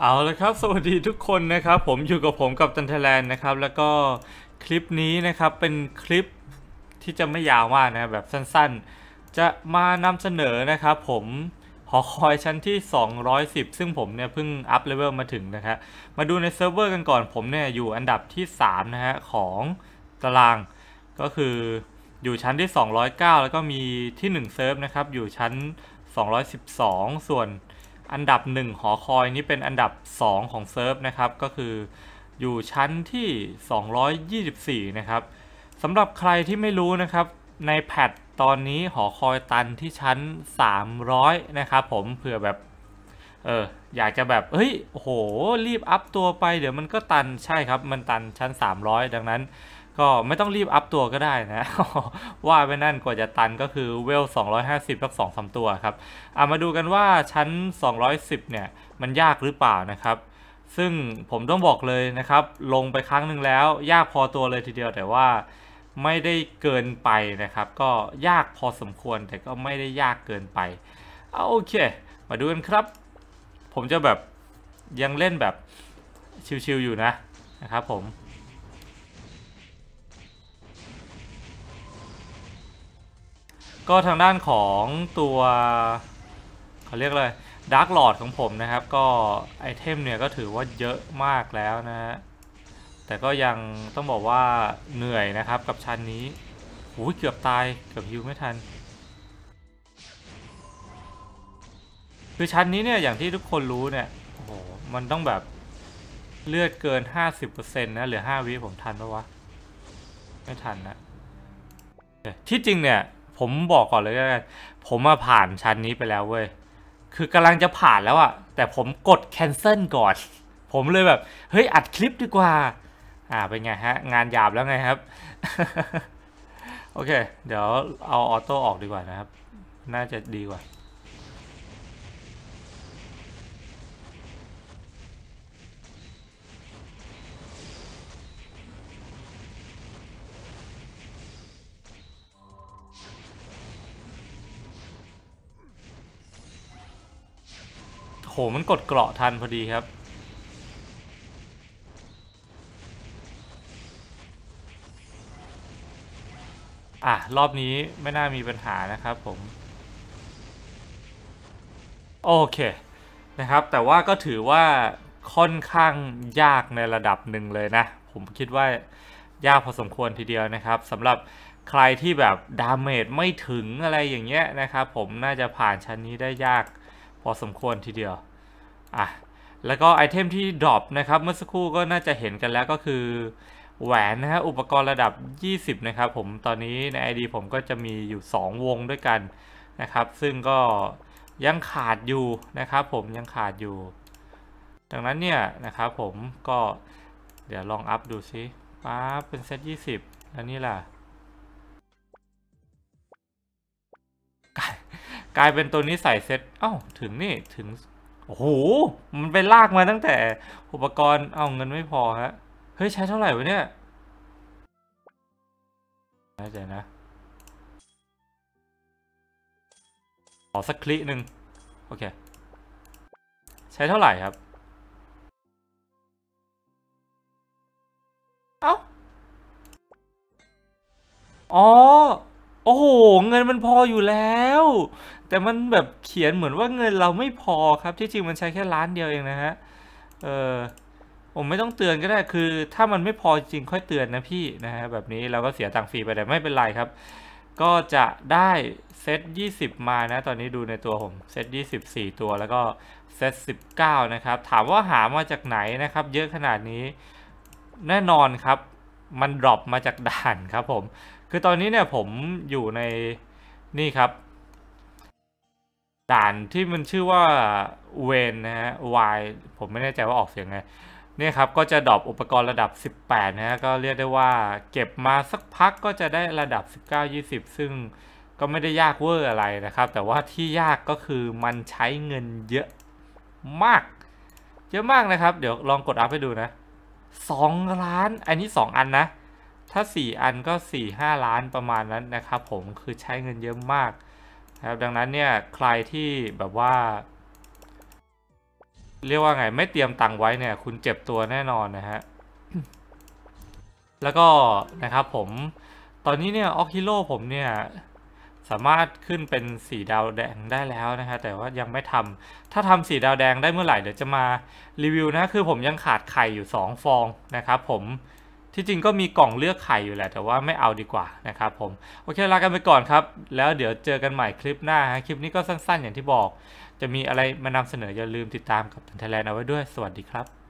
เอาละครับสวัสดีทุกคนนะครับ ผมอยู่กับผมกับจันทแลนนะครับแล้วก็คลิปนี้นะครับเป็นคลิปที่จะไม่ยาวมากนะแบบสั้นๆ จะมานำเสนอนะครับผมหอคอยชั้นที่ 210 ซึ่งผมเนี่ยเพิ่งอัพเลเวลมาถึงนะครับมาดูในเซิร์ฟเวอร์กันก่อน ผมเนี่ยอยู่อันดับที่3นะฮะของตารางก็คืออยู่ชั้นที่ 209 แล้วก็มีที่ 1 เซิร์ฟนะครับอยู่ชั้น 212 ส่วนอันดับ 1 หอคอยนี้เป็นอันดับ 2 ของเซิร์ฟนะครับ ก็คือ อยู่ชั้นที่ 224 นะครับสำหรับใครที่ไม่รู้นะครับ ในแพทตอนนี้หอคอยตันที่ชั้น 300 นะครับ ผมเผื่อแบบเอออยากจะแบบ เฮ้ยโหรีบอัพตัวไป เดี๋ยวมันก็ตันใช่ครับ มันตันชั้น 300 ดังนั้นก็ไม่ต้องรีบอัพตัวก็ได้นะ ว่าไปนั่นกว่าจะตันก็คือเวล 250สัก2 3 ตัวครับเอามาดูกันว่าชั้น 210เนี่ยมันยากหรือเปล่านะครับ ซึ่งผมต้องบอกเลยนะครับ ลงไปครั้งหนึ่งแล้ว ยากพอตัวเลยทีเดียวแต่ว่า ไม่ได้เกินไปนะครับ ก็ยากพอสมควรแต่ก็ไม่ได้ยากเกินไปเอาโอเค มาดูกันครับ ผมจะแบบยังเล่นแบบ ชิวๆอยู่นะนะครับผมก็ทางด้านของตัวเขาเรียกอะไรดาร์กหลอดของผมนะครับ ก็ไอเทมเนี่ยก็ถือว่าเยอะมากแล้วนะฮะแต่ก็ยังต้องบอกว่าเหนื่อยนะครับกับชั้นนี้ หูเกือบตายเกือบฮิวไม่ทัน คือชั้นนี้เนี่ยอย่างที่ทุกคนรู้เนี่ยโอ้โหมันต้องแบบเลือดเกิน50%นะเหลือ 5 วิผมทันปะวะไม่ทันนะที่จริงเนี่ยผมบอกก่อนเลยกันผมมาผ่านชั้นนี้ไปแล้ว เว้ย คือกำลังจะผ่านแล้วอะแต่ผมกด แคนเซิลก่อน ผมเลยแบบ เฮ้ย อัดคลิปดีกว่า อ่า เป็นไงฮะ งานหยาบแล้วไงครับ โอเค เดี๋ยวเอาออโต้ออกดีกว่านะครับ น่าจะดีกว่าโหมันกดเกราะทันพอดีครับ อ่ะรอบนี้ไม่น่ามีปัญหานะครับผม โอเคนะครับ แต่ว่าก็ถือว่าค่อนข้างยากในระดับหนึ่งเลยนะ ผมคิดว่ายากพอสมควรทีเดียวนะครับสำหรับใครที่แบบดาเมจไม่ถึงอะไรอย่างเงี้ยนะครับผมน่าจะผ่านชั้นนี้ได้ยากพอสมควรทีเดียว อ่ะ แล้วก็ไอเทมที่ดรอปนะครับเมื่อสักครู่ก็น่าจะเห็นกันแล้วก็คือ แหวนนะฮะอุปกรณ์ระดับ 20 นะครับ ผมตอนนี้ใน ID ผมก็จะมีอยู่ 2 วงด้วยกันนะครับซึ่งก็ยังขาดอยู่นะครับผมยังขาดอยู่ดังนั้นเนี่ยนะครับผมก็เดี๋ยวลองอัพดูซิป้๊เป็นเซต20ล้วนีหล่ะกลายเป็นตัวนี้ใส่เซ็ตเอ้าถึงนี่ ถึง โอ้โห มันไปลากมาตั้งแต่อุปกรณ์เอาเงินไม่พอฮะ เฮ้ย ใช้เท่าไหร่วะเนี่ยน่าจะนะขอสักคลิหนึ่งโอเค ใช้เท่าไหร่ครับ เอ้า อ๋อโอ้โหเงินมันพออยู่แล้ว แต่มันแบบเขียนเหมือนว่าเงินเราไม่พอครับ ที่จริงมันใช้แค่ล้านเดียวเองนะฮะเออผมไม่ต้องเตือนก็ได้คือ ถ้ามันไม่พอจริงค่อยเตือนนะพี่นะฮะแบบนี้เราก็เสียตังค์ฟรีไปแต่ไม่เป็นไรครับ ก็จะได้เซต20 มานะ ตอนนี้ดูในตัวผมเซต24 ตัวแล้วก็เซต19นะครับถามว่าหามาจากไหนนะครับเยอะขนาดนี้ แน่นอนครับ มันดรอปมาจากด่านครับผมคือตอนนี้เนี่ยผมอยู่ในนี่ครับด่านที่มันชื่อว่าเวนนะฮะ Y ผมไม่แน่ใจว่าออกเสียงไงเนี่ยครับก็จะดรอปอุปกรณ์ระดับ 18นะฮะก็เรียกได้ว่า เก็บมาสักพักก็จะได้ระดับ 19-20 ซึ่งก็ไม่ได้ยากเวอร์อะไรนะครับ แต่ว่าที่ยากก็คือมันใช้เงินเยอะมาก เยอะมากนะครับ เดี๋ยวลองกดอัพให้ดูนะ 2 ล้านอันนี้ 2 อันนะถ้า4 อันก็ 4 5 ล้านประมาณนั้นนะครับ ผมคือใช้เงินเยอะมากนะครับ ดังนั้นเนี่ย ใครที่แบบว่า เรียกว่าไงไม่เตรียมตังค์ไว้เนี่ย คุณเจ็บตัวแน่นอนนะฮะแล้วก็นะครับผม ตอนนี้เนี่ยออคิโลผมเนี่ย สามารถขึ้นเป็นสีดาวแดงได้แล้วนะฮะแต่ว่ายังไม่ทำถ้าทำสีดาวแดงได้เมื่อไหร่เดี๋ยวจะมารีวิวนะ คือผมยังขาดไข่อยู่2ฟองนะครับผมที่จริงก็มีกล่องเลือกไข่อยู่แหละแต่ว่าไม่เอาดีกว่านะครับผม โอเคลากันไปก่อนครับ แล้วเดี๋ยวเจอกันใหม่คลิปหน้าคลิปนี้ก็สั้นๆ อย่างที่บอก จะมีอะไรมานำเสนออย่าลืมติดตามกับทันเทแลนเอาไว้ด้วยสวัสดีครับ